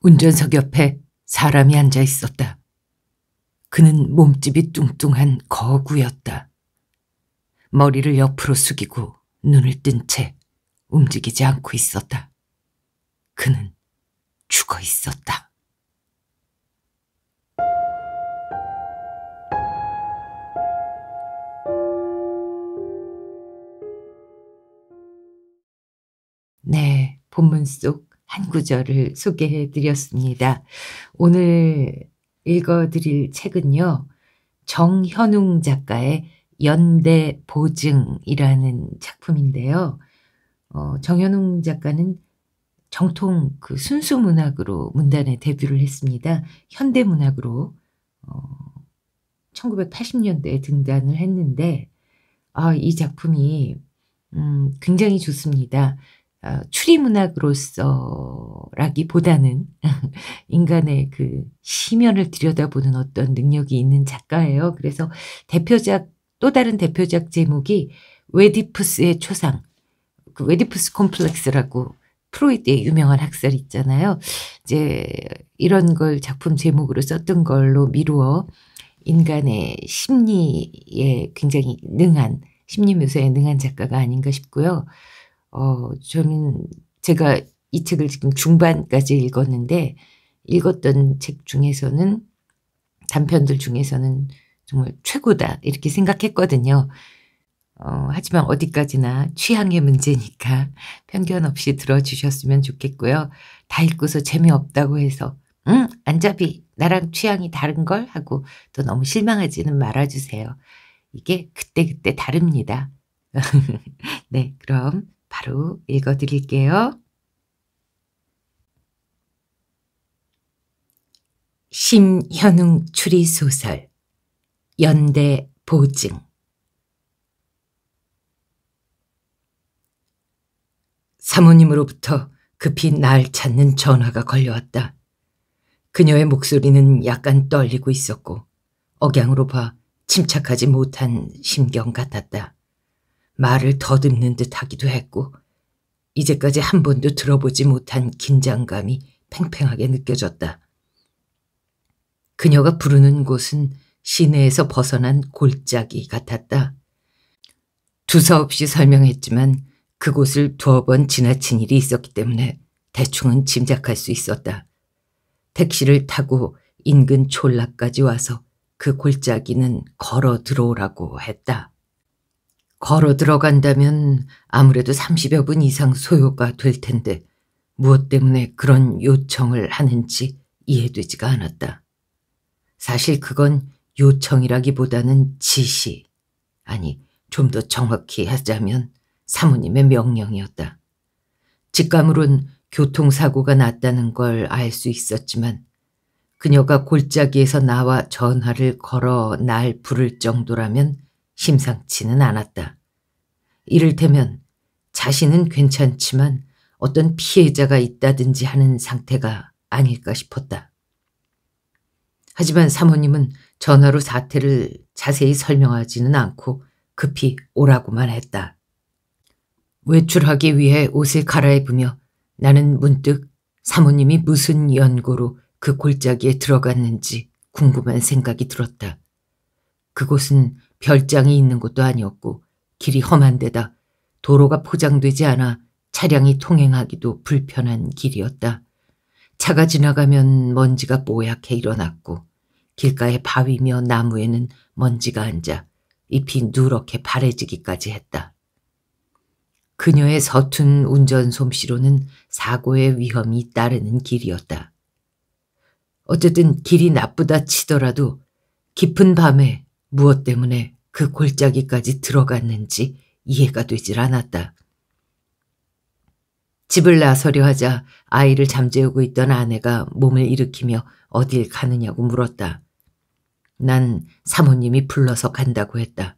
운전석 옆에 사람이 앉아 있었다. 그는 몸집이 뚱뚱한 거구였다. 머리를 옆으로 숙이고 눈을 뜬 채 움직이지 않고 있었다. 그는 죽어 있었다. 네, 본문 속한 구절을 소개해 드렸습니다. 오늘 읽어 드릴 책은요. 정현웅 작가의 연대 보증이라는 작품인데요. 어, 정현웅 작가는 정통 그 순수 문학으로 문단에 데뷔를 했습니다. 현대 문학으로 어, 1980년대에 등단을 했는데 아, 이 작품이 음, 굉장히 좋습니다. 어, 추리문학으로서라기보다는 인간의 그 심연을 들여다보는 어떤 능력이 있는 작가예요. 그래서 대표작 또 다른 대표작 제목이 웨디푸스의 초상, 그 웨디푸스 콤플렉스라고 프로이트의 유명한 학설 있잖아요. 이제 이런 걸 작품 제목으로 썼던 걸로 미루어 인간의 심리에 굉장히 능한 심리 묘사에 능한 작가가 아닌가 싶고요. 어, 저는 제가 이 책을 지금 중반까지 읽었는데 읽었던 책 중에서는 단편들 중에서는 정말 최고다 이렇게 생각했거든요. 어, 하지만 어디까지나 취향의 문제니까 편견 없이 들어주셨으면 좋겠고요. 다 읽고서 재미없다고 해서 응, 안잡이 나랑 취향이 다른 걸 하고 또 너무 실망하지는 말아주세요. 이게 그때그때 다릅니다. 네, 그럼 바로 읽어 드릴게요. 심현웅 추리소설 연대 보증 사모님으로부터 급히 날 찾는 전화가 걸려왔다. 그녀의 목소리는 약간 떨리고 있었고 억양으로 봐 침착하지 못한 심경 같았다. 말을 더듬는 듯 하기도 했고, 이제까지 한 번도 들어보지 못한 긴장감이 팽팽하게 느껴졌다. 그녀가 부르는 곳은 시내에서 벗어난 골짜기 같았다. 두서없이 설명했지만 그곳을 두어 번 지나친 일이 있었기 때문에 대충은 짐작할 수 있었다. 택시를 타고 인근 촌락까지 와서 그 골짜기는 걸어 들어오라고 했다. 걸어 들어간다면 아무래도 30여 분 이상 소요가 될 텐데 무엇 때문에 그런 요청을 하는지 이해되지가 않았다. 사실 그건 요청이라기보다는 지시, 아니 좀 더 정확히 하자면 사모님의 명령이었다. 직감으론 교통사고가 났다는 걸 알 수 있었지만 그녀가 골짜기에서 나와 전화를 걸어 날 부를 정도라면 심상치는 않았다. 이를테면 자신은 괜찮지만 어떤 피해자가 있다든지 하는 상태가 아닐까 싶었다. 하지만 사모님은 전화로 사태를 자세히 설명하지는 않고 급히 오라고만 했다. 외출하기 위해 옷을 갈아입으며 나는 문득 사모님이 무슨 연고로 그 골짜기에 들어갔는지 궁금한 생각이 들었다. 그곳은 별장이 있는 곳도 아니었고 길이 험한 데다 도로가 포장되지 않아 차량이 통행하기도 불편한 길이었다. 차가 지나가면 먼지가 뽀얗게 일어났고 길가에 바위며 나무에는 먼지가 앉아 잎이 누렇게 바래지기까지 했다. 그녀의 서툰 운전 솜씨로는 사고의 위험이 따르는 길이었다. 어쨌든 길이 나쁘다 치더라도 깊은 밤에 무엇 때문에 그 골짜기까지 들어갔는지 이해가 되질 않았다. 집을 나서려 하자 아이를 잠재우고 있던 아내가 몸을 일으키며 어딜 가느냐고 물었다. 난 사모님이 불러서 간다고 했다.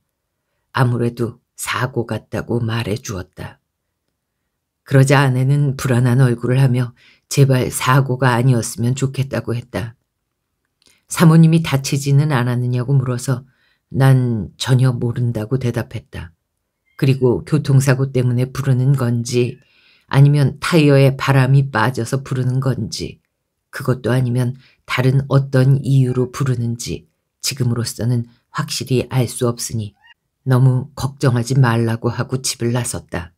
아무래도 사고 같다고 말해 주었다. 그러자 아내는 불안한 얼굴을 하며 제발 사고가 아니었으면 좋겠다고 했다. 사모님이 다치지는 않았느냐고 물어서 난 전혀 모른다고 대답했다. 그리고 교통사고 때문에 부르는 건지 아니면 타이어에 바람이 빠져서 부르는 건지 그것도 아니면 다른 어떤 이유로 부르는지 지금으로서는 확실히 알 수 없으니 너무 걱정하지 말라고 하고 집을 나섰다.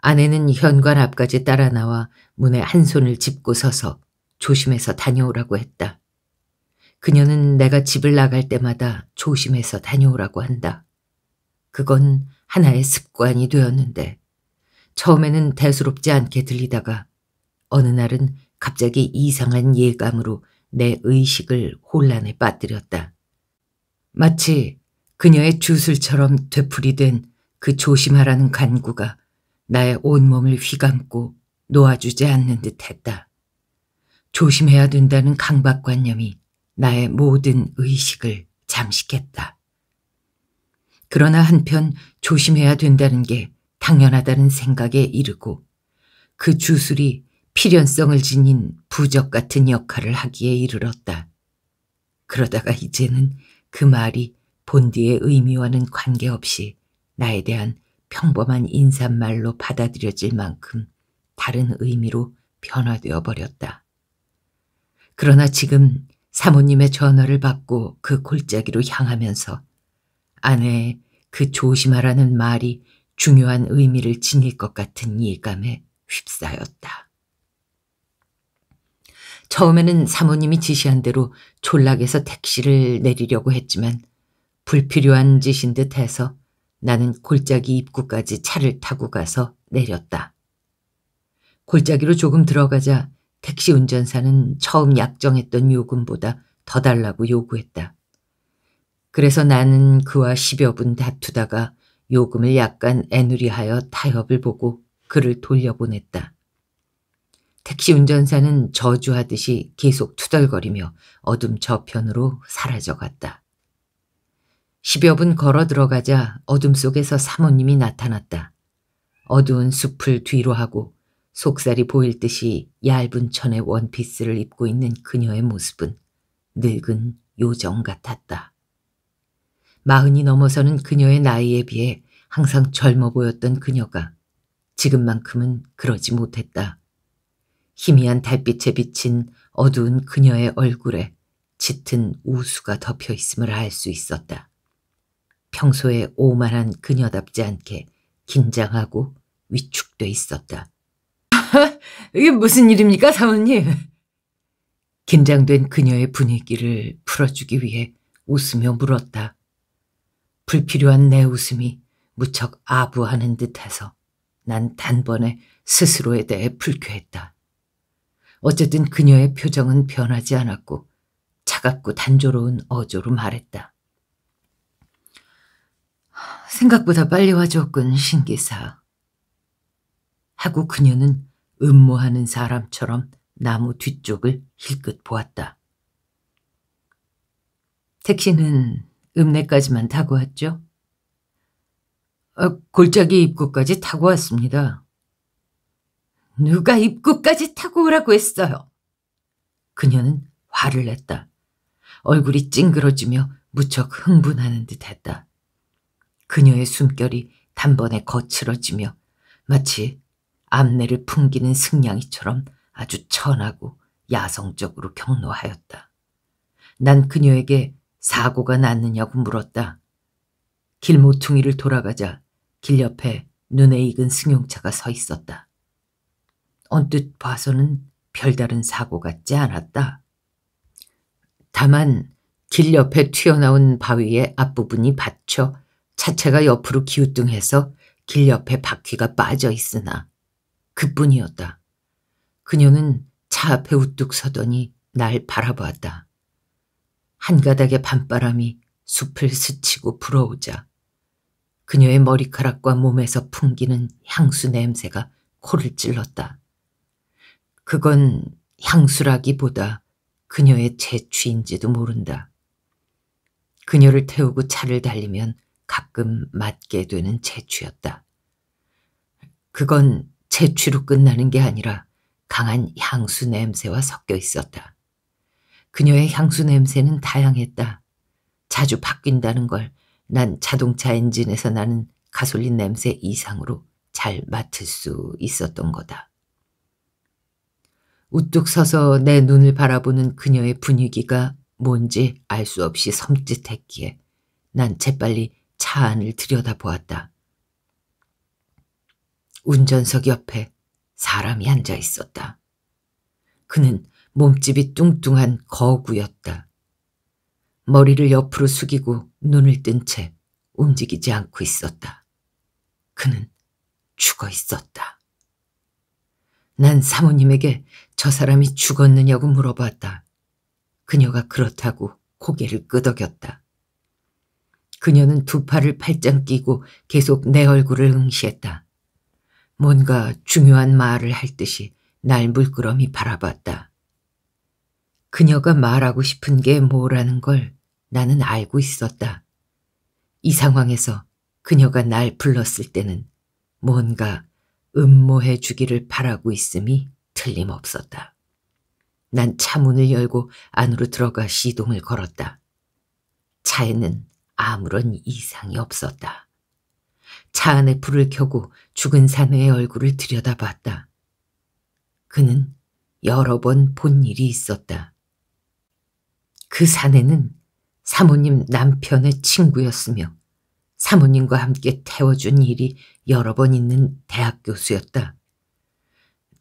아내는 현관 앞까지 따라 나와 문에 한 손을 짚고 서서 조심해서 다녀오라고 했다. 그녀는 내가 집을 나갈 때마다 조심해서 다녀오라고 한다. 그건 하나의 습관이 되었는데 처음에는 대수롭지 않게 들리다가 어느 날은 갑자기 이상한 예감으로 내 의식을 혼란에 빠뜨렸다. 마치 그녀의 주술처럼 되풀이된 그 조심하라는 간구가 나의 온몸을 휘감고 놓아주지 않는 듯 했다. 조심해야 된다는 강박관념이 나의 모든 의식을 잠식했다. 그러나 한편 조심해야 된다는 게 당연하다는 생각에 이르고 그 주술이 필연성을 지닌 부적 같은 역할을 하기에 이르렀다. 그러다가 이제는 그 말이 본디의 의미와는 관계없이 나에 대한 평범한 인사말로 받아들여질 만큼 다른 의미로 변화되어 버렸다. 그러나 지금 사모님의 전화를 받고 그 골짜기로 향하면서 아내의 그 조심하라는 말이 중요한 의미를 지닐 것 같은 예감에 휩싸였다. 처음에는 사모님이 지시한 대로 졸락에서 택시를 내리려고 했지만 불필요한 짓인 듯 해서 나는 골짜기 입구까지 차를 타고 가서 내렸다. 골짜기로 조금 들어가자 택시 운전사는 처음 약정했던 요금보다 더 달라고 요구했다. 그래서 나는 그와 십여분 다투다가 요금을 약간 애누리하여 타협을 보고 그를 돌려보냈다. 택시 운전사는 저주하듯이 계속 투덜거리며 어둠 저편으로 사라져갔다. 십여 분 걸어 들어가자 어둠 속에서 사모님이 나타났다. 어두운 숲을 뒤로 하고 속살이 보일 듯이 얇은 천의 원피스를 입고 있는 그녀의 모습은 늙은 요정 같았다. 마흔이 넘어서는 그녀의 나이에 비해 항상 젊어 보였던 그녀가 지금만큼은 그러지 못했다. 희미한 달빛에 비친 어두운 그녀의 얼굴에 짙은 우수가 덮여 있음을 알 수 있었다. 평소에 오만한 그녀답지 않게 긴장하고 위축돼 있었다. 이게 무슨 일입니까, 사모님? 긴장된 그녀의 분위기를 풀어주기 위해 웃으며 물었다. 불필요한 내 웃음이 무척 아부하는 듯해서 난 단번에 스스로에 대해 불쾌했다. 어쨌든 그녀의 표정은 변하지 않았고 차갑고 단조로운 어조로 말했다. 생각보다 빨리 와줬군, 신기사. 하고 그녀는 음모하는 사람처럼 나무 뒤쪽을 힐끗 보았다. 택시는 읍내까지만 타고 왔죠? 아, 골짜기 입구까지 타고 왔습니다. 누가 입구까지 타고 오라고 했어요? 그녀는 화를 냈다. 얼굴이 찡그러지며 무척 흥분하는 듯 했다. 그녀의 숨결이 단번에 거칠어지며 마치 암내를 풍기는 승냥이처럼 아주 천하고 야성적으로 경로하였다. 난 그녀에게 사고가 났느냐고 물었다. 길모퉁이를 돌아가자 길 옆에 눈에 익은 승용차가 서 있었다. 언뜻 봐서는 별다른 사고 같지 않았다. 다만 길 옆에 튀어나온 바위의 앞부분이 받쳐 차체가 옆으로 기우뚱해서 길 옆에 바퀴가 빠져 있으나 그뿐이었다. 그녀는 차 앞에 우뚝 서더니 날 바라보았다. 한가닥의 밤바람이 숲을 스치고 불어오자 그녀의 머리카락과 몸에서 풍기는 향수 냄새가 코를 찔렀다. 그건 향수라기보다 그녀의 재취인지도 모른다. 그녀를 태우고 차를 달리면 가끔 맞게 되는 재취였다. 그건 채취로 끝나는 게 아니라 강한 향수 냄새와 섞여 있었다. 그녀의 향수 냄새는 다양했다. 자주 바뀐다는 걸 난 자동차 엔진에서 나는 가솔린 냄새 이상으로 잘 맡을 수 있었던 거다. 우뚝 서서 내 눈을 바라보는 그녀의 분위기가 뭔지 알 수 없이 섬찟했기에 난 재빨리 차 안을 들여다보았다. 운전석 옆에 사람이 앉아 있었다. 그는 몸집이 뚱뚱한 거구였다. 머리를 옆으로 숙이고 눈을 뜬 채 움직이지 않고 있었다. 그는 죽어 있었다. 난 사모님에게 저 사람이 죽었느냐고 물어봤다. 그녀가 그렇다고 고개를 끄덕였다. 그녀는 두 팔을 팔짱 끼고 계속 내 얼굴을 응시했다. 뭔가 중요한 말을 할 듯이 날 물끄러미 바라봤다. 그녀가 말하고 싶은 게 뭐라는 걸 나는 알고 있었다. 이 상황에서 그녀가 날 불렀을 때는 뭔가 음모해 주기를 바라고 있음이 틀림없었다. 난 차문을 열고 안으로 들어가 시동을 걸었다. 차에는 아무런 이상이 없었다. 차 안에 불을 켜고 죽은 사내의 얼굴을 들여다봤다. 그는 여러 번 본 일이 있었다. 그 사내는 사모님 남편의 친구였으며 사모님과 함께 태워준 일이 여러 번 있는 대학 교수였다.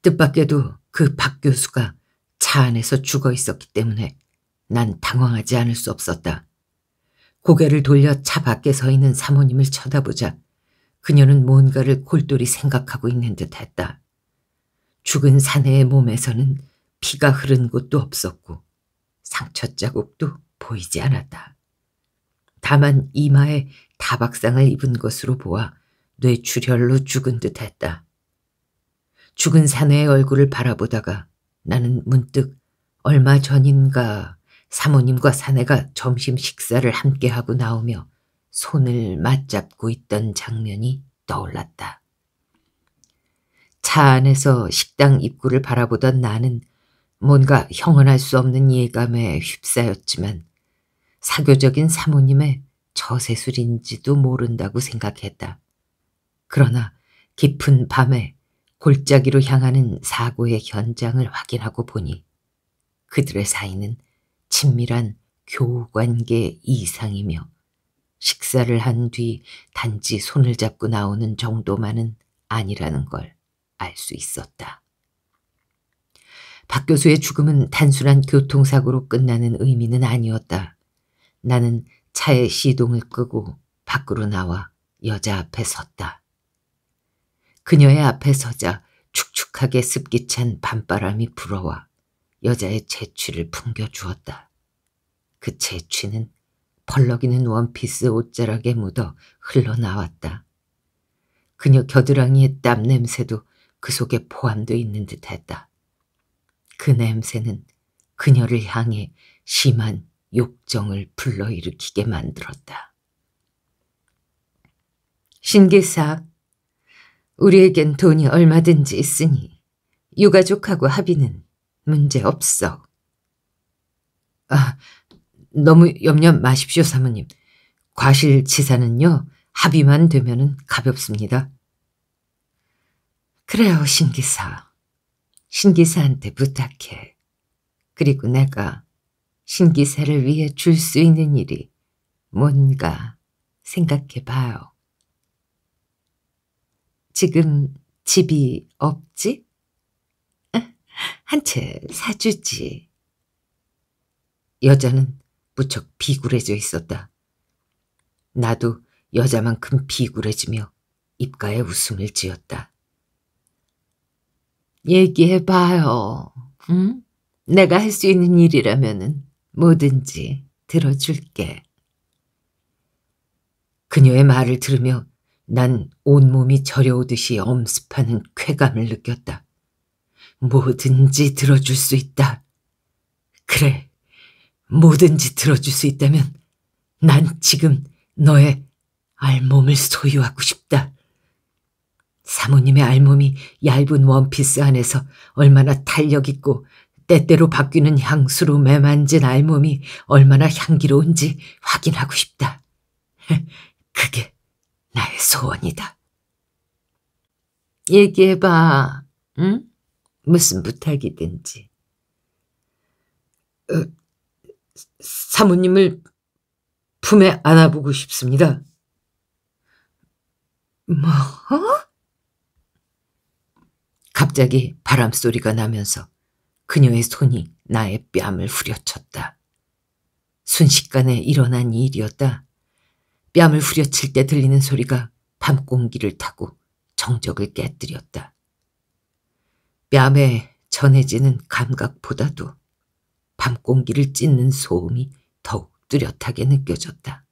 뜻밖에도 그 박 교수가 차 안에서 죽어 있었기 때문에 난 당황하지 않을 수 없었다. 고개를 돌려 차 밖에 서 있는 사모님을 쳐다보자 그녀는 뭔가를 골똘히 생각하고 있는 듯했다. 죽은 사내의 몸에서는 피가 흐른 곳도 없었고 상처 자국도 보이지 않았다. 다만 이마에 다박상을 입은 것으로 보아 뇌출혈로 죽은 듯했다. 죽은 사내의 얼굴을 바라보다가 나는 문득 얼마 전인가 사모님과 사내가 점심 식사를 함께하고 나오며 손을 맞잡고 있던 장면이 떠올랐다. 차 안에서 식당 입구를 바라보던 나는 뭔가 형언할 수 없는 예감에 휩싸였지만 사교적인 사모님의 저세술인지도 모른다고 생각했다. 그러나 깊은 밤에 골짜기로 향하는 사고의 현장을 확인하고 보니 그들의 사이는 친밀한 교우관계 이상이며 식사를 한 뒤 단지 손을 잡고 나오는 정도만은 아니라는 걸 알 수 있었다. 박 교수의 죽음은 단순한 교통사고로 끝나는 의미는 아니었다. 나는 차의 시동을 끄고 밖으로 나와 여자 앞에 섰다. 그녀의 앞에 서자 축축하게 습기 찬 밤바람이 불어와 여자의 재취를 풍겨주었다. 그 재취는 벌럭이는 원피스 옷자락에 묻어 흘러나왔다. 그녀 겨드랑이의 땀 냄새도 그 속에 포함되어 있는 듯했다. 그 냄새는 그녀를 향해 심한 욕정을 불러일으키게 만들었다. 신기사, 우리에겐 돈이 얼마든지 있으니 유가족하고 합의는 문제없어. 아, 너무 염려 마십시오, 사모님. 과실치사는요, 합의만 되면 가볍습니다. 그래요, 신기사. 신기사한테 부탁해. 그리고 내가 신기사를 위해 줄 수 있는 일이 뭔가 생각해 봐요. 지금 집이 없지? 아, 한채 사주지. 여자는 무척 비굴해져 있었다. 나도 여자만큼 비굴해지며 입가에 웃음을 지었다. 얘기해봐요. 응? 내가 할 수 있는 일이라면 뭐든지 들어줄게. 그녀의 말을 들으며 난 온몸이 저려오듯이 엄습하는 쾌감을 느꼈다. 뭐든지 들어줄 수 있다. 그래, 뭐든지 들어줄 수 있다면 난 지금 너의 알몸을 소유하고 싶다. 사모님의 알몸이 얇은 원피스 안에서 얼마나 탄력있고 때때로 바뀌는 향수로 매만진 알몸이 얼마나 향기로운지 확인하고 싶다. 그게 나의 소원이다. 얘기해봐, 응? 무슨 부탁이든지. 으, 어, 사모님을 품에 안아보고 싶습니다. 뭐? 갑자기 바람소리가 나면서 그녀의 손이 나의 뺨을 후려쳤다. 순식간에 일어난 일이었다. 뺨을 후려칠 때 들리는 소리가 밤 공기를 타고 정적을 깨뜨렸다. 뺨에 전해지는 감각보다도 밤 공기를 찢는 소음이 더욱 뚜렷하게 느껴졌다.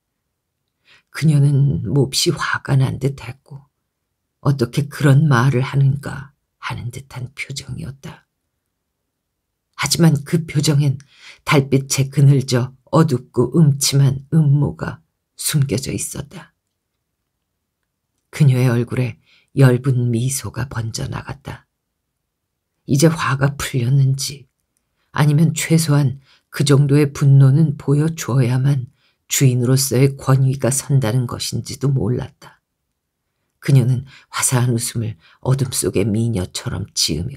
그녀는 몹시 화가 난 듯했고 어떻게 그런 말을 하는가 하는 듯한 표정이었다. 하지만 그 표정엔 달빛에 그늘져 어둡고 음침한 음모가 숨겨져 있었다. 그녀의 얼굴에 엷은 미소가 번져나갔다. 이제 화가 풀렸는지 아니면 최소한 그 정도의 분노는 보여주어야만 주인으로서의 권위가 선다는 것인지도 몰랐다. 그녀는 화사한 웃음을 어둠 속의 미녀처럼 지으며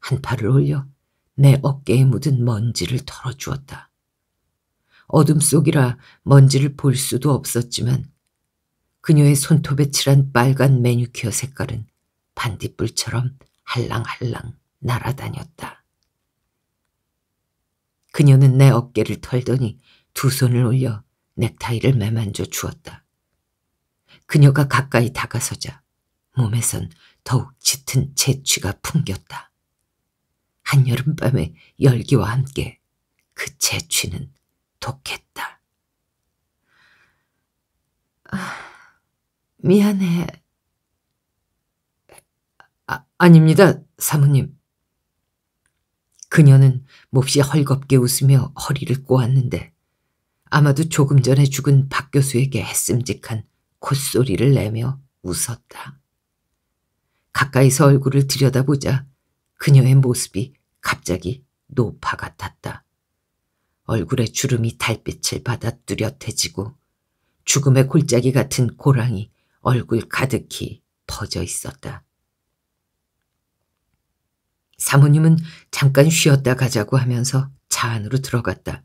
한 팔을 올려 내 어깨에 묻은 먼지를 털어주었다. 어둠 속이라 먼지를 볼 수도 없었지만 그녀의 손톱에 칠한 빨간 매니큐어 색깔은 반딧불처럼 할랑할랑 날아다녔다. 그녀는 내 어깨를 털더니 두 손을 올려 넥타이를 매만져 주었다. 그녀가 가까이 다가서자 몸에선 더욱 짙은 재취가 풍겼다. 한여름밤의 열기와 함께 그 재취는 독했다. 아, 미안해. 아, 아닙니다, 사모님. 그녀는 몹시 헐겁게 웃으며 허리를 꼬았는데 아마도 조금 전에 죽은 박 교수에게 했음직한 콧소리를 내며 웃었다. 가까이서 얼굴을 들여다보자 그녀의 모습이 갑자기 노파 같았다. 얼굴에 주름이 달빛을 받아 뚜렷해지고 죽음의 골짜기 같은 고랑이 얼굴 가득히 퍼져 있었다. 사모님은 잠깐 쉬었다 가자고 하면서 차 안으로 들어갔다.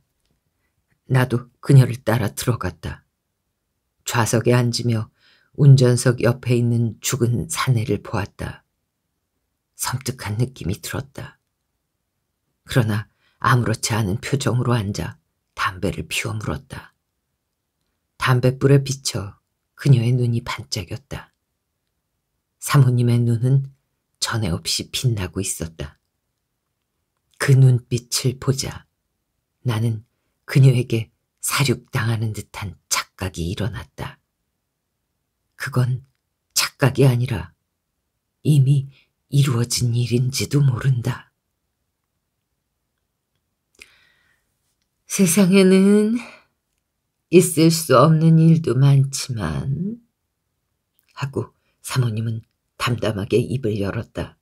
나도 그녀를 따라 들어갔다. 좌석에 앉으며 운전석 옆에 있는 죽은 사내를 보았다. 섬뜩한 느낌이 들었다. 그러나 아무렇지 않은 표정으로 앉아 담배를 피워 물었다. 담뱃불에 비쳐 그녀의 눈이 반짝였다. 사모님의 눈은 전에 없이 빛나고 있었다. 그 눈빛을 보자 나는 그녀에게 사륙당하는 듯한 착각이 일어났다. 그건 착각이 아니라 이미 이루어진 일인지도 모른다. 세상에는 있을 수 없는 일도 많지만 하고 사모님은 담담하게 입을 열었다.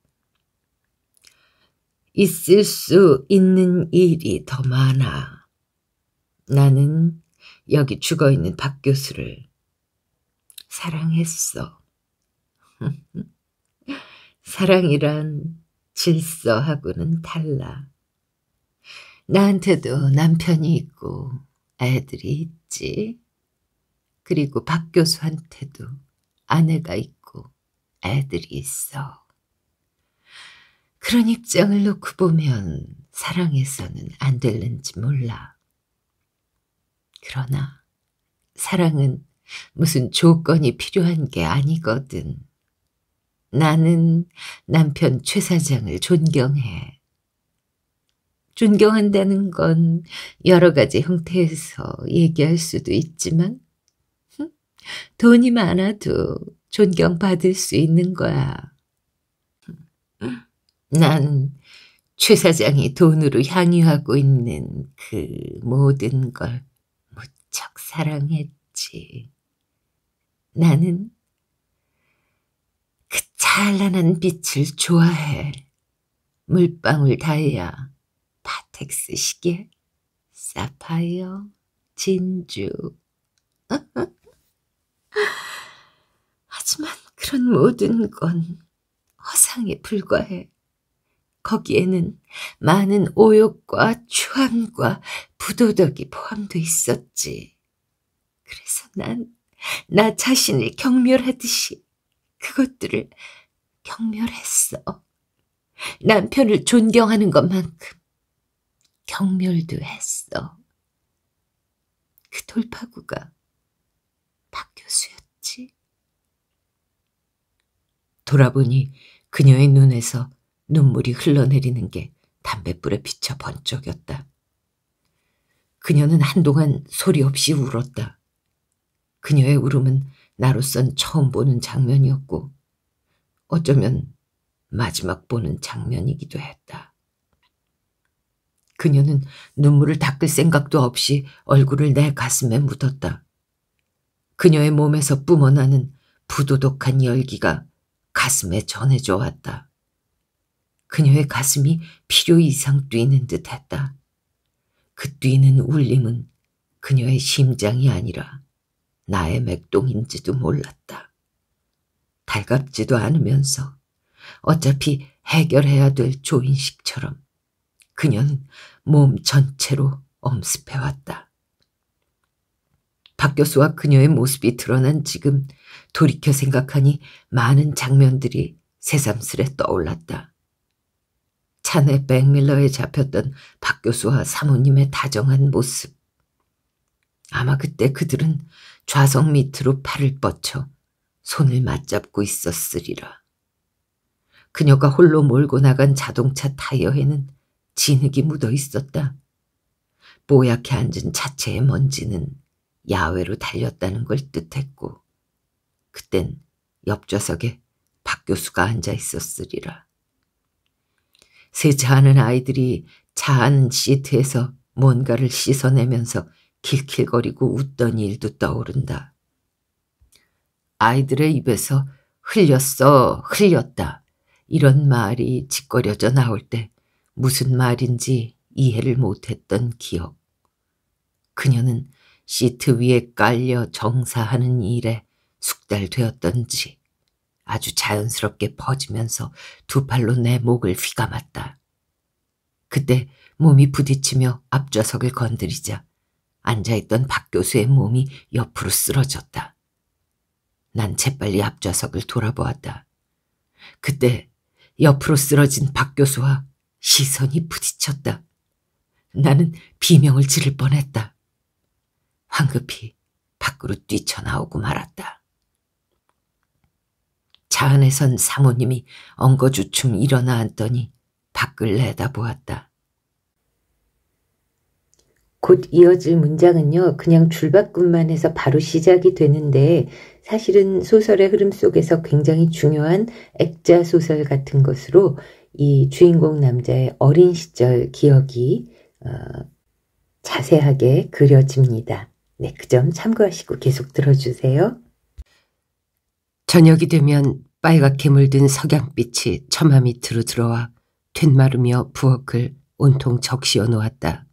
있을 수 있는 일이 더 많아. 나는 여기 죽어 있는 박 교수를 사랑했어. 사랑이란 질서하고는 달라. 나한테도 남편이 있고 아이들이 있지. 그리고 박 교수한테도 아내가 있고 애들이 있어. 그런 입장을 놓고 보면 사랑해서는 안 될는지 몰라. 그러나 사랑은 무슨 조건이 필요한 게 아니거든. 나는 남편 최 사장을 존경해. 존경한다는 건 여러 가지 형태에서 얘기할 수도 있지만, 돈이 많아도 존경받을 수 있는 거야. 난 최 사장이 돈으로 향유하고 있는 그 모든 걸 무척 사랑했지. 나는 그 찬란한 빛을 좋아해. 물방울 다이아, 파텍스 시계, 사파이어, 진주. 하지만 그런 모든 건 허상에 불과해. 거기에는 많은 오욕과 추함과 부도덕이 포함돼 있었지. 그래서 난 나 자신을 경멸하듯이 그것들을 경멸했어. 남편을 존경하는 것만큼 경멸도 했어. 그 돌파구가 박 교수였다. 돌아보니 그녀의 눈에서 눈물이 흘러내리는 게 담뱃불에 비쳐 번쩍였다. 그녀는 한동안 소리 없이 울었다. 그녀의 울음은 나로선 처음 보는 장면이었고 어쩌면 마지막 보는 장면이기도 했다. 그녀는 눈물을 닦을 생각도 없이 얼굴을 내 가슴에 묻었다. 그녀의 몸에서 뿜어나는 부도덕한 열기가 가슴에 전해져 왔다. 그녀의 가슴이 필요 이상 뛰는 듯했다. 그 뛰는 울림은 그녀의 심장이 아니라 나의 맥동인지도 몰랐다. 달갑지도 않으면서 어차피 해결해야 될 조인식처럼 그녀는 몸 전체로 엄습해왔다. 박 교수와 그녀의 모습이 드러난 지금 돌이켜 생각하니 많은 장면들이 새삼스레 떠올랐다. 차내 백밀러에 잡혔던 박 교수와 사모님의 다정한 모습. 아마 그때 그들은 좌석 밑으로 팔을 뻗쳐 손을 맞잡고 있었으리라. 그녀가 홀로 몰고 나간 자동차 타이어에는 진흙이 묻어 있었다. 뽀얗게 앉은 차체의 먼지는 야외로 달렸다는 걸 뜻했고 그땐 옆좌석에 박 교수가 앉아 있었으리라. 세차하는 아이들이 차 안 시트에서 뭔가를 씻어내면서 킬킬거리고 웃던 일도 떠오른다. 아이들의 입에서 흘렸어, 흘렸다. 이런 말이 짓거려져 나올 때 무슨 말인지 이해를 못했던 기억. 그녀는 시트 위에 깔려 정사하는 일에 숙달되었던지 아주 자연스럽게 퍼지면서 두 팔로 내 목을 휘감았다. 그때 몸이 부딪히며 앞좌석을 건드리자 앉아있던 박 교수의 몸이 옆으로 쓰러졌다. 난 재빨리 앞좌석을 돌아보았다. 그때 옆으로 쓰러진 박 교수와 시선이 부딪혔다. 나는 비명을 지를 뻔했다. 황급히 밖으로 뛰쳐나오고 말았다. 자 안에선 사모님이 엉거주춤 일어나 앉더니 밖을 내다보았다. 곧 이어질 문장은요, 그냥 줄바꿈만 해서 바로 시작이 되는데, 사실은 소설의 흐름 속에서 굉장히 중요한 액자 소설 같은 것으로 이 주인공 남자의 어린 시절 기억이, 어, 자세하게 그려집니다. 네, 그 점 참고하시고 계속 들어주세요. 저녁이 되면 빨갛게 물든 석양빛이 처마 밑으로 들어와 된마르며 부엌을 온통 적시어 놓았다.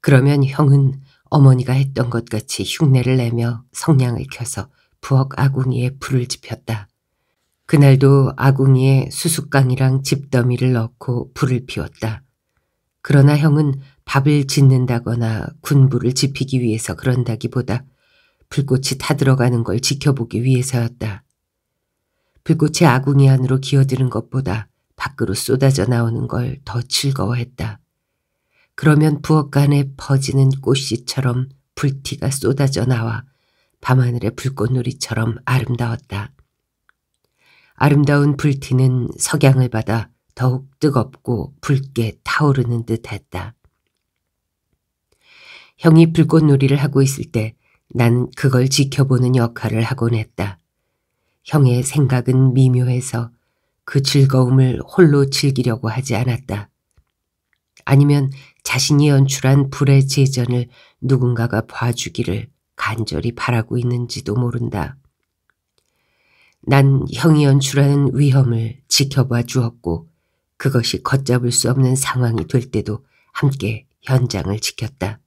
그러면 형은 어머니가 했던 것 같이 흉내를 내며 성냥을 켜서 부엌 아궁이에 불을 지폈다. 그날도 아궁이에 수수깡이랑 집더미를 넣고 불을 피웠다. 그러나 형은 밥을 짓는다거나 군부를 지피기 위해서 그런다기보다 불꽃이 타 들어가는 걸 지켜보기 위해서였다. 불꽃의 아궁이 안으로 기어드는 것보다 밖으로 쏟아져 나오는 걸 더 즐거워했다. 그러면 부엌안에 퍼지는 꽃씨처럼 불티가 쏟아져 나와 밤하늘의 불꽃놀이처럼 아름다웠다. 아름다운 불티는 석양을 받아 더욱 뜨겁고 붉게 타오르는 듯 했다. 형이 불꽃놀이를 하고 있을 때 난 그걸 지켜보는 역할을 하곤 했다. 형의 생각은 미묘해서 그 즐거움을 홀로 즐기려고 하지 않았다. 아니면 자신이 연출한 불의 제전을 누군가가 봐주기를 간절히 바라고 있는지도 모른다. 난 형이 연출하는 위험을 지켜봐 주었고 그것이 걷잡을 수 없는 상황이 될 때도 함께 현장을 지켰다.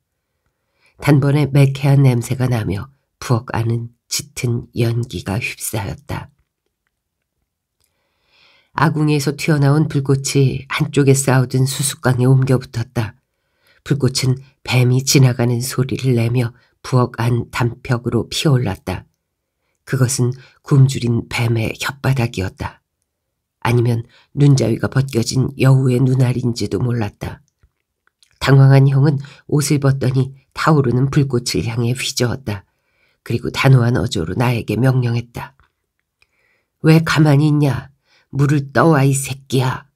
단번에 매캐한 냄새가 나며 부엌 안은 짙은 연기가 휩싸였다. 아궁이에서 튀어나온 불꽃이 한쪽에 쌓아둔 수수깡에 옮겨 붙었다. 불꽃은 뱀이 지나가는 소리를 내며 부엌 안 담벽으로 피어올랐다. 그것은 굶주린 뱀의 혓바닥이었다. 아니면 눈자위가 벗겨진 여우의 눈알인지도 몰랐다. 당황한 형은 옷을 벗더니 타오르는 불꽃을 향해 휘저었다. 그리고 단호한 어조로 나에게 명령했다. 왜 가만히 있냐? 물을 떠와 이 새끼야.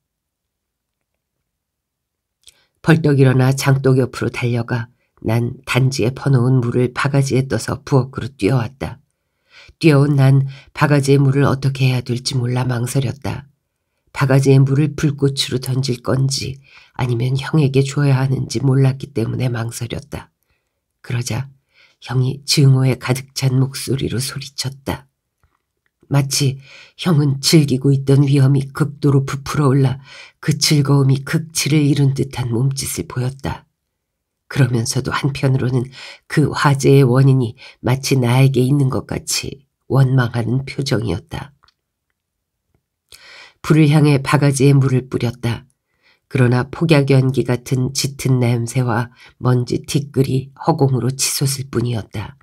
벌떡 일어나 장독 옆으로 달려가 난 단지에 퍼놓은 물을 바가지에 떠서 부엌으로 뛰어왔다. 뛰어온 난 바가지에 물을 어떻게 해야 될지 몰라 망설였다. 바가지에 물을 불꽃으로 던질 건지 아니면 형에게 줘야 하는지 몰랐기 때문에 망설였다. 그러자 형이 증오에 가득 찬 목소리로 소리쳤다. 마치 형은 즐기고 있던 위험이 극도로 부풀어 올라 그 즐거움이 극치를 이룬 듯한 몸짓을 보였다. 그러면서도 한편으로는 그 화재의 원인이 마치 나에게 있는 것 같이 원망하는 표정이었다. 불을 향해 바가지에 물을 뿌렸다. 그러나 폭약연기 같은 짙은 냄새와 먼지 티끌이 허공으로 치솟을 뿐이었다.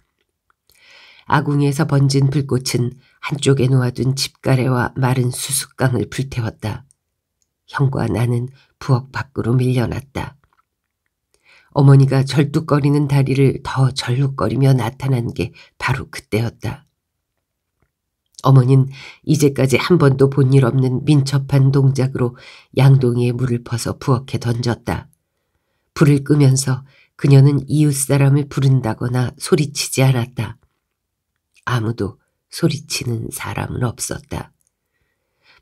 아궁이에서 번진 불꽃은 한쪽에 놓아둔 집가래와 마른 수수깡을 불태웠다. 형과 나는 부엌 밖으로 밀려났다. 어머니가 절뚝거리는 다리를 더 절룩거리며 나타난 게 바로 그때였다. 어머니는 이제까지 한 번도 본 일 없는 민첩한 동작으로 양동이에 물을 퍼서 부엌에 던졌다. 불을 끄면서 그녀는 이웃 사람을 부른다거나 소리치지 않았다. 아무도 소리치는 사람은 없었다.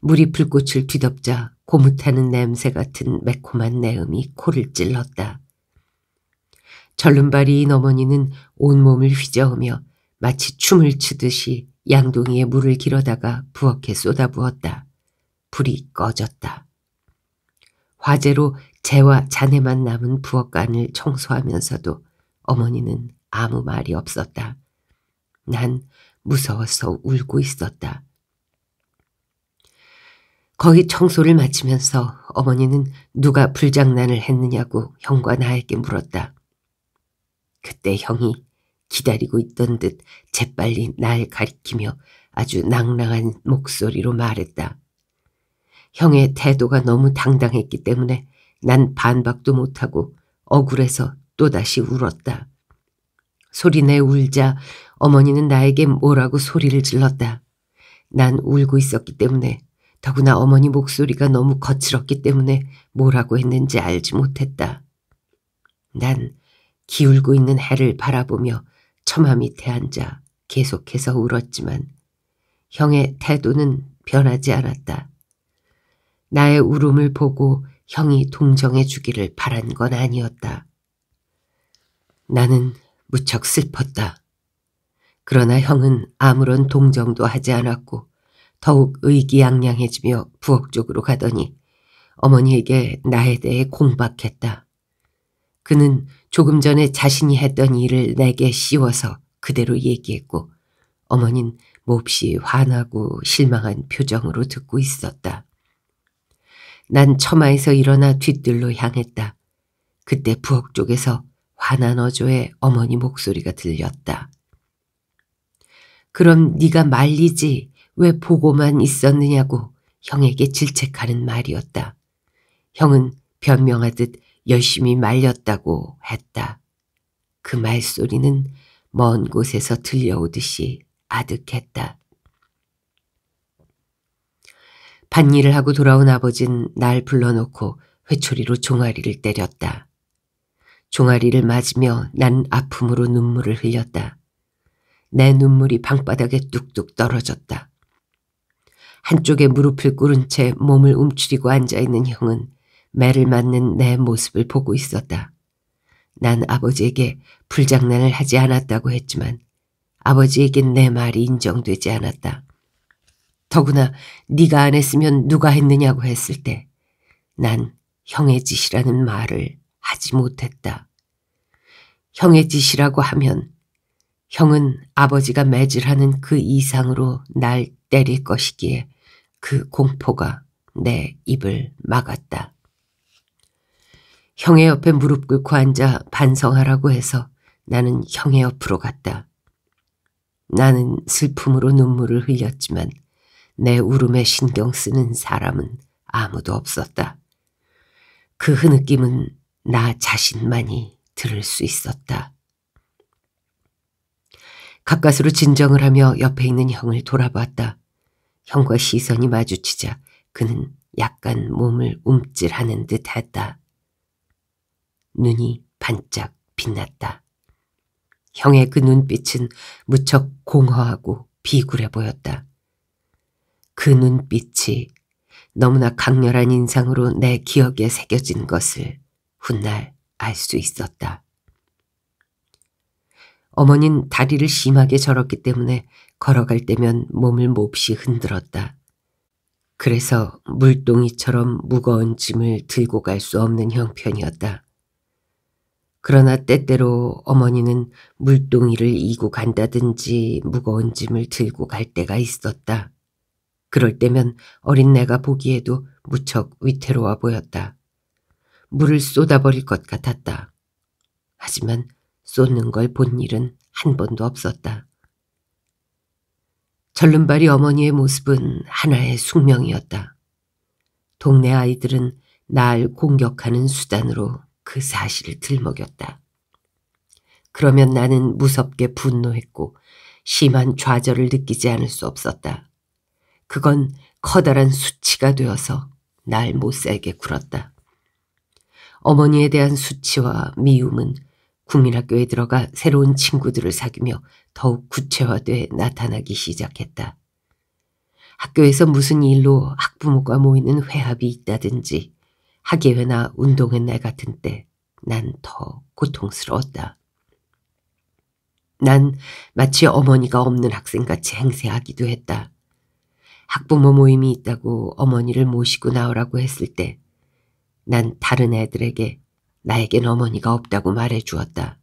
물이 불꽃을 뒤덮자 고무타는 냄새 같은 매콤한 내음이 코를 찔렀다. 절름발이인 어머니는 온몸을 휘저으며 마치 춤을 추듯이 양동이에 물을 길어다가 부엌에 쏟아부었다. 불이 꺼졌다. 화재로 재와 자네만 남은 부엌간을 청소하면서도 어머니는 아무 말이 없었다. 난 무서워서 울고 있었다. 거의 청소를 마치면서 어머니는 누가 불장난을 했느냐고 형과 나에게 물었다. 그때 형이 기다리고 있던 듯 재빨리 날 가리키며 아주 낭랑한 목소리로 말했다. 형의 태도가 너무 당당했기 때문에 난 반박도 못하고 억울해서 또다시 울었다. 소리내 울자 어머니는 나에게 뭐라고 소리를 질렀다. 난 울고 있었기 때문에 더구나 어머니 목소리가 너무 거칠었기 때문에 뭐라고 했는지 알지 못했다. 난 기울고 있는 해를 바라보며 처마 밑에 앉아 계속해서 울었지만 형의 태도는 변하지 않았다. 나의 울음을 보고 형이 동정해 주기를 바란 건 아니었다. 나는 무척 슬펐다. 그러나 형은 아무런 동정도 하지 않았고 더욱 의기양양해지며 부엌 쪽으로 가더니 어머니에게 나에 대해 공박했다. 그는 조금 전에 자신이 했던 일을 내게 씌워서 그대로 얘기했고 어머닌 몹시 화나고 실망한 표정으로 듣고 있었다. 난 처마에서 일어나 뒤뜰로 향했다. 그때 부엌 쪽에서 화난 어조의 어머니 목소리가 들렸다. 그럼 네가 말리지 왜 보고만 있었느냐고 형에게 질책하는 말이었다. 형은 변명하듯 열심히 말렸다고 했다. 그 말소리는 먼 곳에서 들려오듯이 아득했다. 반일을 하고 돌아온 아버진 날 불러놓고 회초리로 종아리를 때렸다. 종아리를 맞으며 난 아픔으로 눈물을 흘렸다. 내 눈물이 방바닥에 뚝뚝 떨어졌다. 한쪽에 무릎을 꿇은 채 몸을 움츠리고 앉아있는 형은 매를 맞는 내 모습을 보고 있었다. 난 아버지에게 불장난을 하지 않았다고 했지만 아버지에겐 내 말이 인정되지 않았다. 더구나 네가 안 했으면 누가 했느냐고 했을 때 난 형의 짓이라는 말을 하지 못했다. 형의 짓이라고 하면 형은 아버지가 매질하는 그 이상으로 날 때릴 것이기에 그 공포가 내 입을 막았다. 형의 옆에 무릎 꿇고 앉아 반성하라고 해서 나는 형의 옆으로 갔다. 나는 슬픔으로 눈물을 흘렸지만 내 울음에 신경 쓰는 사람은 아무도 없었다. 그 흐느낌은 나 자신만이 들을 수 있었다. 가까스로 진정을 하며 옆에 있는 형을 돌아봤다. 형과 시선이 마주치자 그는 약간 몸을 움찔하는 듯 했다. 눈이 반짝 빛났다. 형의 그 눈빛은 무척 공허하고 비굴해 보였다. 그 눈빛이 너무나 강렬한 인상으로 내 기억에 새겨진 것을 훗날 알 수 있었다. 어머닌 다리를 심하게 절었기 때문에 걸어갈 때면 몸을 몹시 흔들었다. 그래서 물동이처럼 무거운 짐을 들고 갈 수 없는 형편이었다. 그러나 때때로 어머니는 물동이를 이고 간다든지 무거운 짐을 들고 갈 때가 있었다. 그럴 때면 어린 내가 보기에도 무척 위태로워 보였다. 물을 쏟아버릴 것 같았다. 하지만 쏟는 걸 본 일은 한 번도 없었다. 절름발이 어머니의 모습은 하나의 숙명이었다. 동네 아이들은 날 공격하는 수단으로 그 사실을 들먹였다. 그러면 나는 무섭게 분노했고 심한 좌절을 느끼지 않을 수 없었다. 그건 커다란 수치가 되어서 날 못살게 굴었다. 어머니에 대한 수치와 미움은 국민학교에 들어가 새로운 친구들을 사귀며 더욱 구체화돼 나타나기 시작했다. 학교에서 무슨 일로 학부모가 모이는 회합이 있다든지 학예회나 운동의날 같은 때 난 더 고통스러웠다. 난 마치 어머니가 없는 학생같이 행세하기도 했다. 학부모 모임이 있다고 어머니를 모시고 나오라고 했을 때 난 다른 애들에게 나에겐 어머니가 없다고 말해 주었다.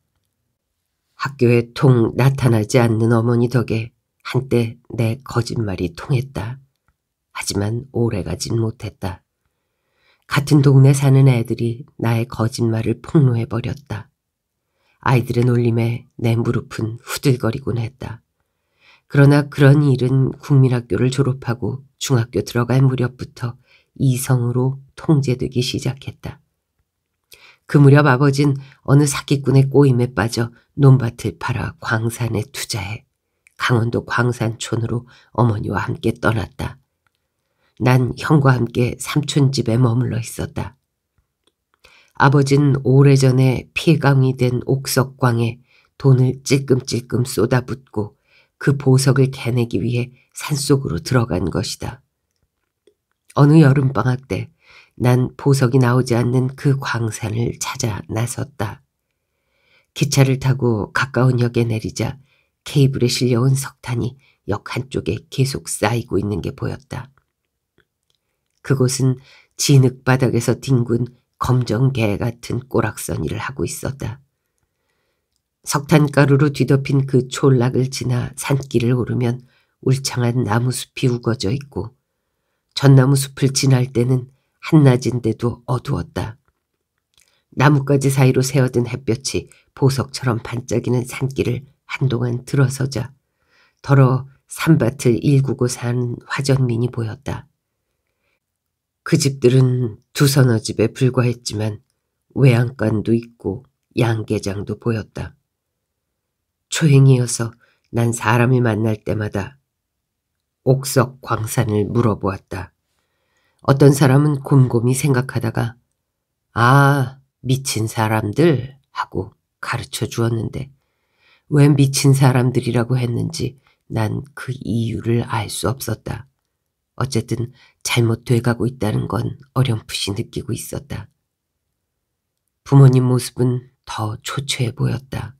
학교에 통 나타나지 않는 어머니 덕에 한때 내 거짓말이 통했다. 하지만 오래가진 못했다. 같은 동네 사는 애들이 나의 거짓말을 폭로해버렸다. 아이들의 놀림에 내 무릎은 후들거리곤 했다. 그러나 그런 일은 국민학교를 졸업하고 중학교 들어갈 무렵부터 이성으로 통제되기 시작했다. 그 무렵 아버진 어느 사기꾼의 꼬임에 빠져 논밭을 팔아 광산에 투자해 강원도 광산촌으로 어머니와 함께 떠났다. 난 형과 함께 삼촌 집에 머물러 있었다. 아버진 오래전에 피감이 된 옥석광에 돈을 찔끔찔끔 쏟아붓고 그 보석을 캐내기 위해 산속으로 들어간 것이다. 어느 여름방학 때 난 보석이 나오지 않는 그 광산을 찾아 나섰다. 기차를 타고 가까운 역에 내리자 케이블에 실려온 석탄이 역 한쪽에 계속 쌓이고 있는 게 보였다. 그곳은 진흙바닥에서 뒹군 검정개 같은 꼬락서니를 하고 있었다. 석탄가루로 뒤덮인 그 촌락을 지나 산길을 오르면 울창한 나무숲이 우거져 있고 전나무 숲을 지날 때는 한낮인데도 어두웠다. 나뭇가지 사이로 새어든 햇볕이 보석처럼 반짝이는 산길을 한동안 들어서자 더러 산밭을 일구고 사는 화전민이 보였다. 그 집들은 두서너 집에 불과했지만 외양간도 있고 양계장도 보였다. 초행이어서 난 사람이 만날 때마다 옥석 광산을 물어보았다. 어떤 사람은 곰곰이 생각하다가 아 미친 사람들 하고 가르쳐 주었는데 왜 미친 사람들이라고 했는지 난 그 이유를 알 수 없었다. 어쨌든 잘못돼가고 있다는 건 어렴풋이 느끼고 있었다. 부모님 모습은 더 초췌해 보였다.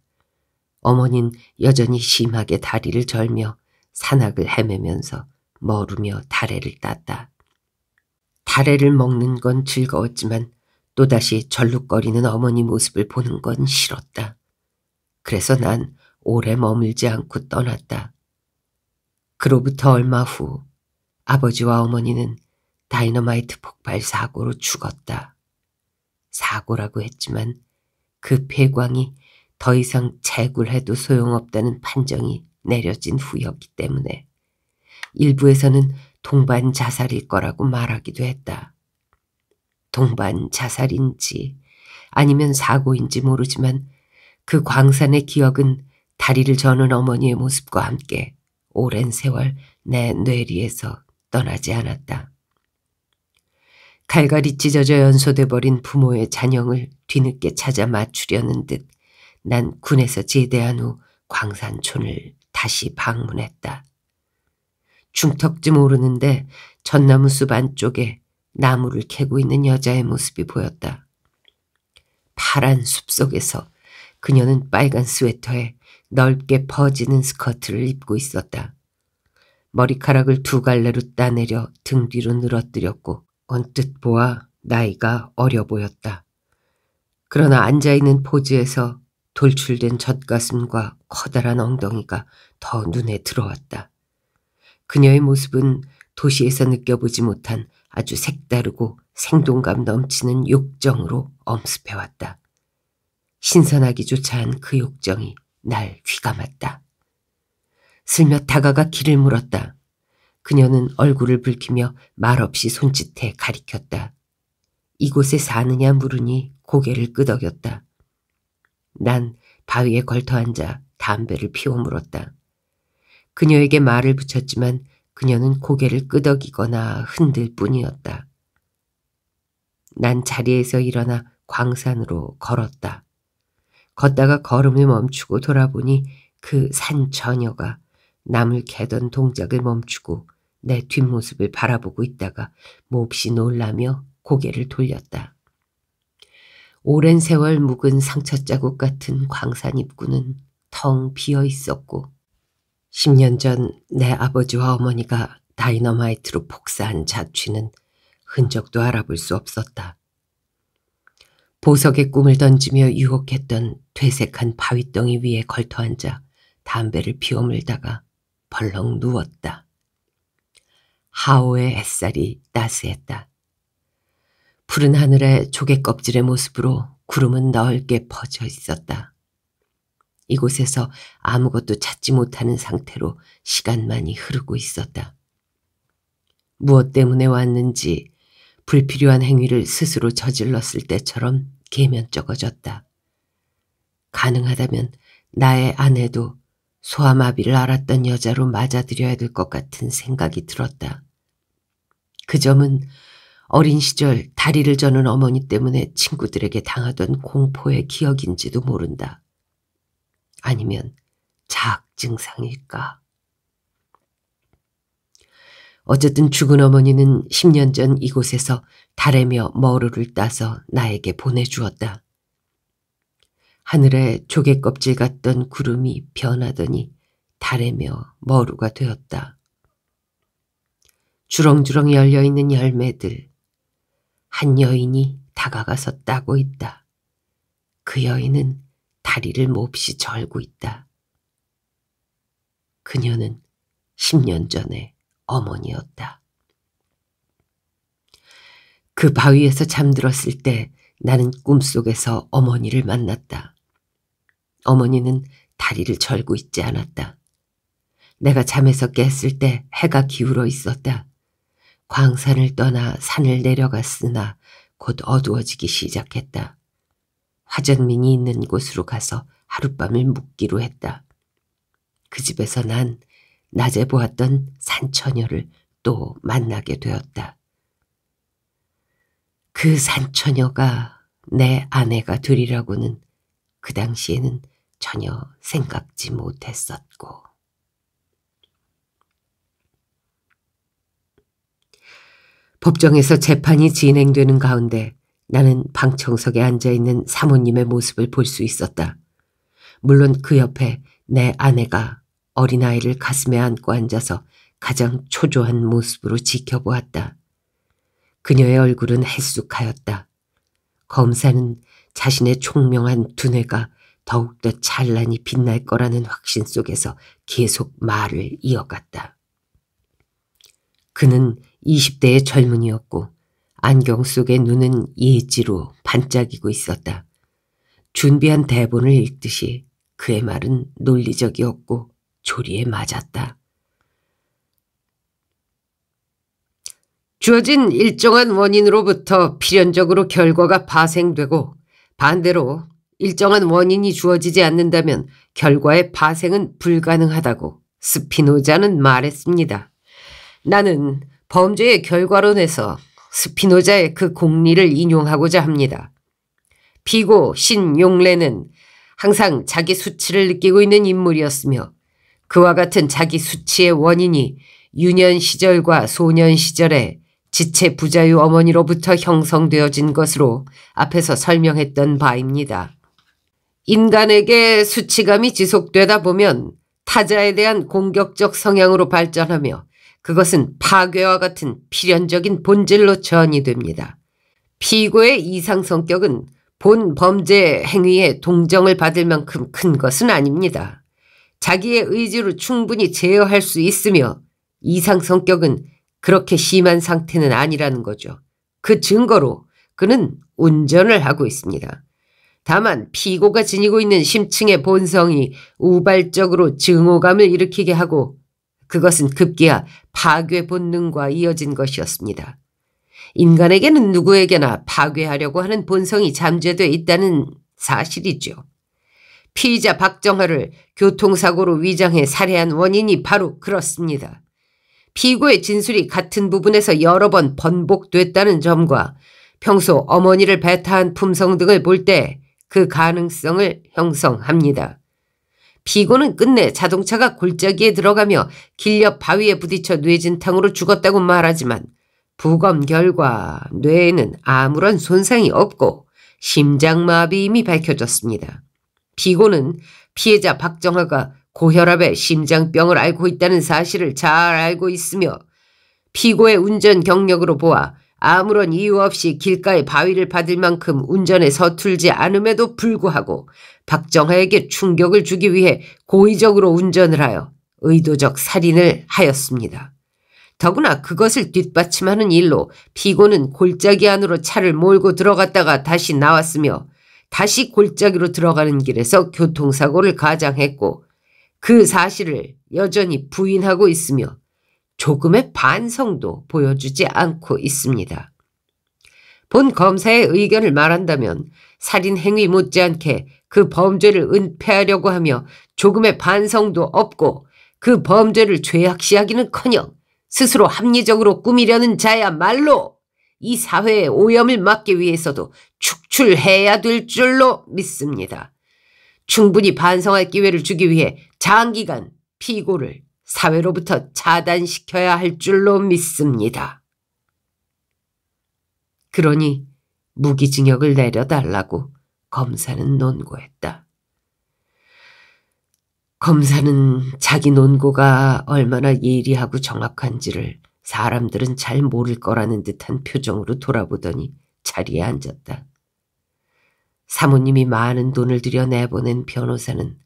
어머니는 여전히 심하게 다리를 절며 산악을 헤매면서 머루며 다래를 땄다. 다래를 먹는 건 즐거웠지만 또다시 절룩거리는 어머니 모습을 보는 건 싫었다. 그래서 난 오래 머물지 않고 떠났다. 그로부터 얼마 후 아버지와 어머니는 다이너마이트 폭발 사고로 죽었다. 사고라고 했지만 그 폐광이 더 이상 재굴해도 소용없다는 판정이 내려진 후였기 때문에 일부에서는 동반 자살일 거라고 말하기도 했다. 동반 자살인지 아니면 사고인지 모르지만 그 광산의 기억은 다리를 저는 어머니의 모습과 함께 오랜 세월 내 뇌리에서 떠나지 않았다. 칼갈이 찢어져 연소돼 버린 부모의 잔영을 뒤늦게 찾아 맞추려는 듯 난 군에서 제대한 후 광산촌을 다시 방문했다. 중턱지 모르는데 전나무숲 안쪽에 나무를 캐고 있는 여자의 모습이 보였다. 파란 숲 속에서 그녀는 빨간 스웨터에 넓게 퍼지는 스커트를 입고 있었다. 머리카락을 두 갈래로 따내려 등 뒤로 늘어뜨렸고 언뜻 보아 나이가 어려 보였다. 그러나 앉아있는 포즈에서 돌출된 젖가슴과 커다란 엉덩이가 더 눈에 들어왔다. 그녀의 모습은 도시에서 느껴보지 못한 아주 색다르고 생동감 넘치는 욕정으로 엄습해왔다. 신선하기조차 한 그 욕정이 날 휘감았다. 슬며 다가가 길을 물었다. 그녀는 얼굴을 붉히며 말없이 손짓해 가리켰다. 이곳에 사느냐 물으니 고개를 끄덕였다. 난 바위에 걸터앉아 담배를 피워 물었다. 그녀에게 말을 붙였지만 그녀는 고개를 끄덕이거나 흔들 뿐이었다. 난 자리에서 일어나 광산으로 걸었다. 걷다가 걸음을 멈추고 돌아보니 그산 처녀가 남을 캐던 동작을 멈추고 내 뒷모습을 바라보고 있다가 몹시 놀라며 고개를 돌렸다. 오랜 세월 묵은 상처 자국 같은 광산 입구는 텅 비어 있었고 10년 전 내 아버지와 어머니가 다이너마이트로 폭사한 자취는 흔적도 알아볼 수 없었다. 보석의 꿈을 던지며 유혹했던 퇴색한 바위덩이 위에 걸터앉아 담배를 피워물다가 벌렁 누웠다. 하오의 햇살이 따스했다. 푸른 하늘의 조개 껍질의 모습으로 구름은 넓게 퍼져 있었다. 이곳에서 아무것도 찾지 못하는 상태로 시간만이 흐르고 있었다. 무엇 때문에 왔는지 불필요한 행위를 스스로 저질렀을 때처럼 계면쩍어졌다. 가능하다면 나의 아내도 소아마비를 알았던 여자로 맞아들여야 될 것 같은 생각이 들었다. 그 점은 어린 시절 다리를 저는 어머니 때문에 친구들에게 당하던 공포의 기억인지도 모른다. 아니면 자학 증상일까? 어쨌든 죽은 어머니는 10년 전 이곳에서 다래며 머루를 따서 나에게 보내주었다. 하늘에 조개껍질 같던 구름이 변하더니 달에며 머루가 되었다. 주렁주렁 열려있는 열매들. 한 여인이 다가가서 따고 있다. 그 여인은 다리를 몹시 절고 있다. 그녀는 10년 전에 어머니였다. 그 바위에서 잠들었을 때 나는 꿈속에서 어머니를 만났다. 어머니는 다리를 절고 있지 않았다. 내가 잠에서 깼을 때 해가 기울어 있었다. 광산을 떠나 산을 내려갔으나 곧 어두워지기 시작했다. 화전민이 있는 곳으로 가서 하룻밤을 묵기로 했다. 그 집에서 난 낮에 보았던 산처녀를 또 만나게 되었다. 그 산처녀가 내 아내가 되리라고는 그 당시에는 전혀 생각지 못했었고, 법정에서 재판이 진행되는 가운데 나는 방청석에 앉아 있는 사모님의 모습을 볼 수 있었다. 물론 그 옆에 내 아내가 어린아이를 가슴에 안고 앉아서 가장 초조한 모습으로 지켜보았다. 그녀의 얼굴은 해쑥하였다 검사는 자신의 총명한 두뇌가 더욱더 찬란히 빛날 거라는 확신 속에서 계속 말을 이어갔다. 그는 20대의 젊은이였고 안경 속의 눈은 예지로 반짝이고 있었다. 준비한 대본을 읽듯이 그의 말은 논리적이었고 조리에 맞았다. 주어진 일정한 원인으로부터 필연적으로 결과가 파생되고 반대로 일정한 원인이 주어지지 않는다면 결과의 파생은 불가능하다고 스피노자는 말했습니다. 나는 범죄의 결과론에서 스피노자의 그 공리를 인용하고자 합니다. 피고 신용래는 항상 자기 수치를 느끼고 있는 인물이었으며 그와 같은 자기 수치의 원인이 유년 시절과 소년 시절에 지체 부자유 어머니로부터 형성되어진 것으로 앞에서 설명했던 바입니다. 인간에게 수치감이 지속되다 보면 타자에 대한 공격적 성향으로 발전하며 그것은 파괴와 같은 필연적인 본질로 전이됩니다. 피고의 이상 성격은 본 범죄 행위에 동정을 받을 만큼 큰 것은 아닙니다. 자기의 의지로 충분히 제어할 수 있으며 이상 성격은 그렇게 심한 상태는 아니라는 거죠. 그 증거로 그는 운전을 하고 있습니다. 다만 피고가 지니고 있는 심층의 본성이 우발적으로 증오감을 일으키게 하고 그것은 급기야 파괴 본능과 이어진 것이었습니다. 인간에게는 누구에게나 파괴하려고 하는 본성이 잠재돼 있다는 사실이죠. 피의자 박정하를 교통사고로 위장해 살해한 원인이 바로 그렇습니다. 피고의 진술이 같은 부분에서 여러 번 번복됐다는 점과 평소 어머니를 배타한 품성 등을 볼때 그 가능성을 형성합니다. 피고는 끝내 자동차가 골짜기에 들어가며 길 옆 바위에 부딪혀 뇌진탕으로 죽었다고 말하지만 부검 결과 뇌에는 아무런 손상이 없고 심장마비임이 밝혀졌습니다. 피고는 피해자 박정아가 고혈압의 심장병을 앓고 있다는 사실을 잘 알고 있으며 피고의 운전 경력으로 보아 아무런 이유 없이 길가의 바위를 받을 만큼 운전에 서툴지 않음에도 불구하고 박정하에게 충격을 주기 위해 고의적으로 운전을 하여 의도적 살인을 하였습니다. 더구나 그것을 뒷받침하는 일로 피고는 골짜기 안으로 차를 몰고 들어갔다가 다시 나왔으며 다시 골짜기로 들어가는 길에서 교통사고를 가장했고 그 사실을 여전히 부인하고 있으며 조금의 반성도 보여주지 않고 있습니다. 본 검사의 의견을 말한다면 살인 행위 못지않게 그 범죄를 은폐하려고 하며 조금의 반성도 없고 그 범죄를 죄악시하기는커녕 스스로 합리적으로 꾸미려는 자야말로 이 사회의 오염을 막기 위해서도 축출해야 될 줄로 믿습니다. 충분히 반성할 기회를 주기 위해 장기간 피고를 사회로부터 차단시켜야 할 줄로 믿습니다. 그러니 무기징역을 내려달라고 검사는 논고했다. 검사는 자기 논고가 얼마나 예리하고 정확한지를 사람들은 잘 모를 거라는 듯한 표정으로 돌아보더니 자리에 앉았다. 사모님이 많은 돈을 들여 내보낸 변호사는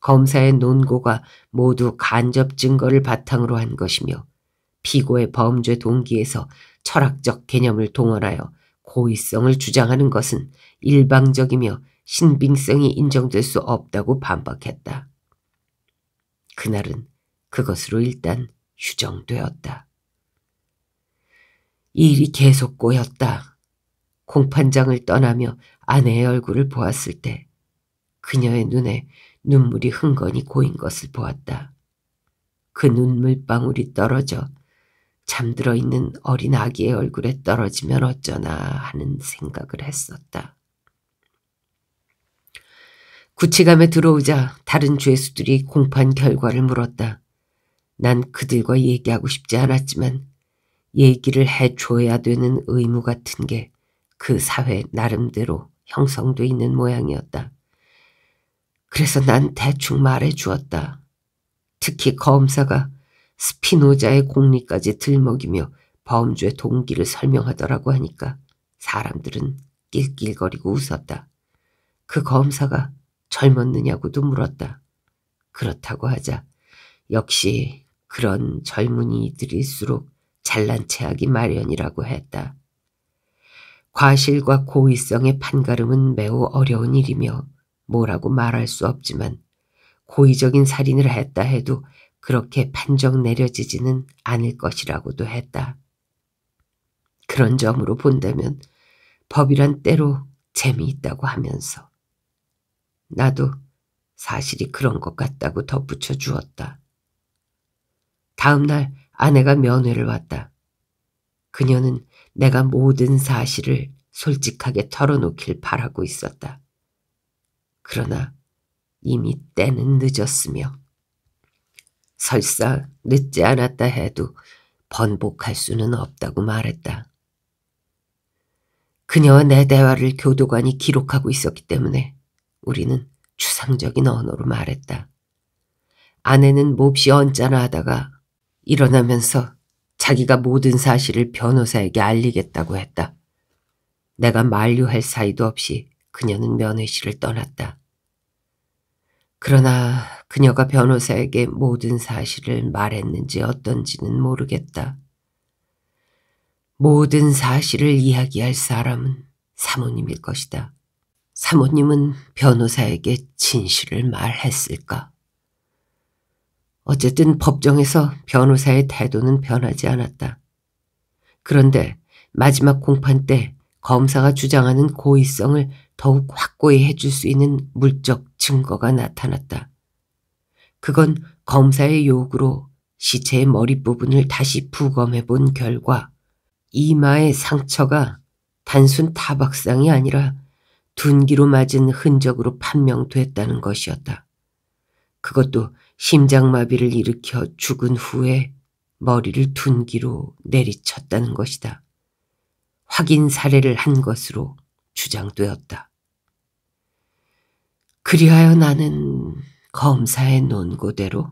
검사의 논고가 모두 간접 증거를 바탕으로 한 것이며 피고의 범죄 동기에서 철학적 개념을 동원하여 고의성을 주장하는 것은 일방적이며 신빙성이 인정될 수 없다고 반박했다. 그날은 그것으로 일단 휴정되었다. 일이 계속 꼬였다. 공판장을 떠나며 아내의 얼굴을 보았을 때 그녀의 눈에 눈물이 흥건히 고인 것을 보았다. 그 눈물방울이 떨어져 잠들어 있는 어린 아기의 얼굴에 떨어지면 어쩌나 하는 생각을 했었다. 구치감에 들어오자 다른 죄수들이 공판 결과를 물었다. 난 그들과 얘기하고 싶지 않았지만 얘기를 해줘야 되는 의무 같은 게 그 사회 나름대로 형성돼 있는 모양이었다. 그래서 난 대충 말해 주었다. 특히 검사가 스피노자의 공리까지 들먹이며 범죄 동기를 설명하더라고 하니까 사람들은 낄낄거리고 웃었다. 그 검사가 젊었느냐고도 물었다. 그렇다고 하자 역시 그런 젊은이들일수록 잘난 체하기 마련이라고 했다. 과실과 고의성의 판가름은 매우 어려운 일이며 뭐라고 말할 수 없지만 고의적인 살인을 했다 해도 그렇게 판정 내려지지는 않을 것이라고도 했다. 그런 점으로 본다면 법이란 때로 재미있다고 하면서 나도 사실이 그런 것 같다고 덧붙여 주었다. 다음 날 아내가 면회를 왔다. 그녀는 내가 모든 사실을 솔직하게 털어놓길 바라고 있었다. 그러나 이미 때는 늦었으며 설사 늦지 않았다 해도 번복할 수는 없다고 말했다. 그녀와 내 대화를 교도관이 기록하고 있었기 때문에 우리는 추상적인 언어로 말했다. 아내는 몹시 언짢아 하다가 일어나면서 자기가 모든 사실을 변호사에게 알리겠다고 했다. 내가 만류할 사이도 없이 그녀는 면회실을 떠났다. 그러나 그녀가 변호사에게 모든 사실을 말했는지 어떤지는 모르겠다. 모든 사실을 이야기할 사람은 사모님일 것이다. 사모님은 변호사에게 진실을 말했을까? 어쨌든 법정에서 변호사의 태도는 변하지 않았다. 그런데 마지막 공판 때 검사가 주장하는 고의성을 더욱 확고히 해줄 수 있는 물적 증거가 나타났다. 그건 검사의 요구로 시체의 머리 부분을 다시 부검해 본 결과 이마의 상처가 단순 타박상이 아니라 둔기로 맞은 흔적으로 판명됐다는 것이었다. 그것도 심장마비를 일으켜 죽은 후에 머리를 둔기로 내리쳤다는 것이다. 확인 사례를 한 것으로 주장되었다. 그리하여 나는 검사의 논고대로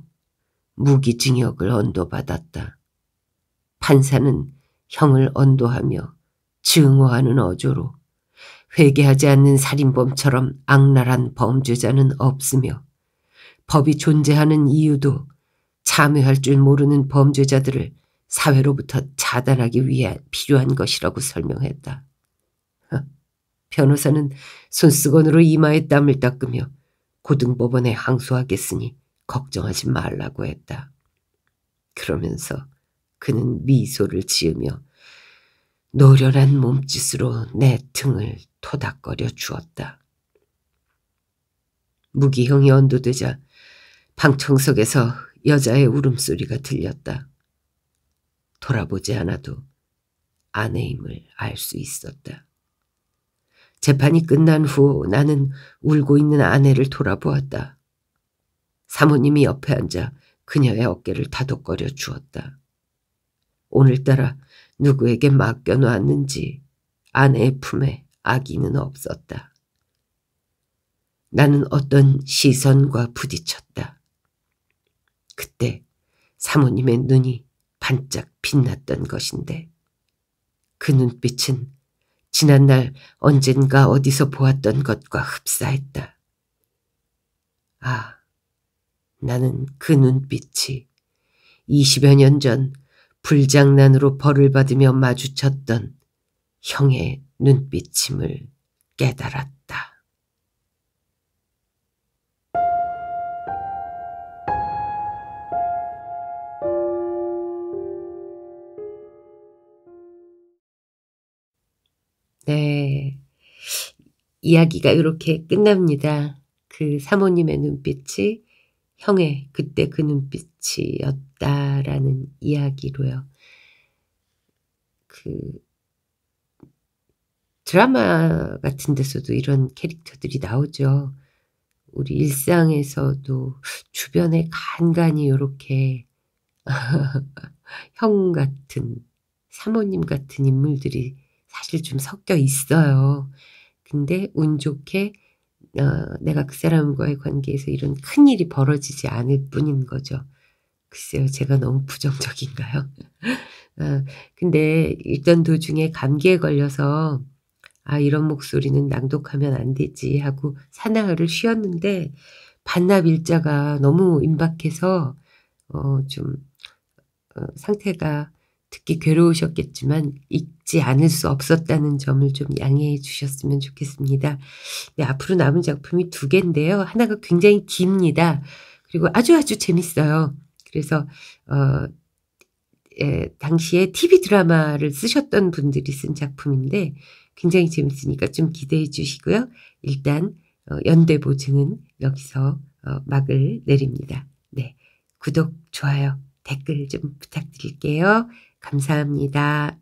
무기징역을 언도받았다. 판사는 형을 언도하며 증오하는 어조로 회개하지 않는 살인범처럼 악랄한 범죄자는 없으며 법이 존재하는 이유도 참여할 줄 모르는 범죄자들을 사회로부터 차단하기 위해 필요한 것이라고 설명했다. 변호사는 손수건으로 이마에 땀을 닦으며 고등법원에 항소하겠으니 걱정하지 말라고 했다. 그러면서 그는 미소를 지으며 노련한 몸짓으로 내 등을 토닥거려 주었다. 무기형이 언도되자 방청석에서 여자의 울음소리가 들렸다. 돌아보지 않아도 아내임을 알 수 있었다. 재판이 끝난 후 나는 울고 있는 아내를 돌아보았다. 사모님이 옆에 앉아 그녀의 어깨를 다독거려 주었다. 오늘따라 누구에게 맡겨놓았는지 아내의 품에 아기는 없었다. 나는 어떤 시선과 부딪혔다. 그때 사모님의 눈이 반짝 빛났던 것인데 그 눈빛은 지난날 언젠가 어디서 보았던 것과 흡사했다. 아, 나는 그 눈빛이 20여 년 전 불장난으로 벌을 받으며 마주쳤던 형의 눈빛임을 깨달았다. 네. 이야기가 이렇게 끝납니다. 그 사모님의 눈빛이 형의 그때 그 눈빛이었다라는 이야기로요. 그 드라마 같은 데서도 이런 캐릭터들이 나오죠. 우리 일상에서도 주변에 간간히 이렇게 형 같은 사모님 같은 인물들이 사실 좀 섞여 있어요. 근데 운 좋게 어, 내가 그 사람과의 관계에서 이런 큰일이 벌어지지 않을 뿐인 거죠. 글쎄요, 제가 너무 부정적인가요? 어, 근데 일단 도중에 감기에 걸려서 아, 이런 목소리는 낭독하면 안 되지 하고 사나흘을 쉬었는데 반납 일자가 너무 임박해서 어, 좀 어, 상태가 듣기 괴로우셨겠지만 읽지 않을 수 없었다는 점을 좀 양해해 주셨으면 좋겠습니다. 네, 앞으로 남은 작품이 두 개인데요. 하나가 굉장히 깁니다. 그리고 아주 아주 재밌어요. 그래서 어, 예, 당시에 TV 드라마를 쓰셨던 분들이 쓴 작품인데 굉장히 재밌으니까 좀 기대해 주시고요. 일단 어, 연대 보증은 여기서 어, 막을 내립니다. 네, 구독, 좋아요, 댓글 좀 부탁드릴게요. 감사합니다.